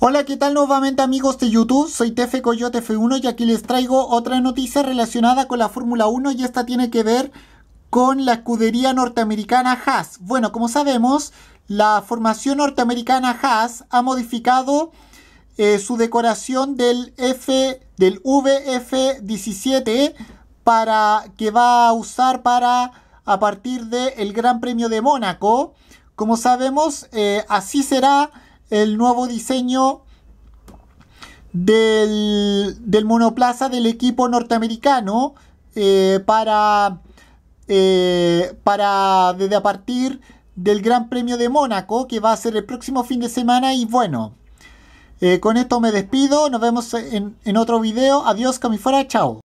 Hola, ¿qué tal nuevamente amigos de YouTube? Soy Tefe Coyote F1 y aquí les traigo otra noticia relacionada con la Fórmula 1 y esta tiene que ver con la escudería norteamericana Haas. Bueno, como sabemos, la formación norteamericana Haas ha modificado eh, su decoración del F del VF17 para que va a usar para a partir del el Gran Premio de Mónaco. Como sabemos, eh, así será el nuevo diseño del, monoplaza del equipo norteamericano eh, para, eh, para desde a partir del Gran Premio de Mónaco que va a ser el próximo fin de semana y bueno eh, con esto me despido nos vemos en, en otro video adiós camifora chao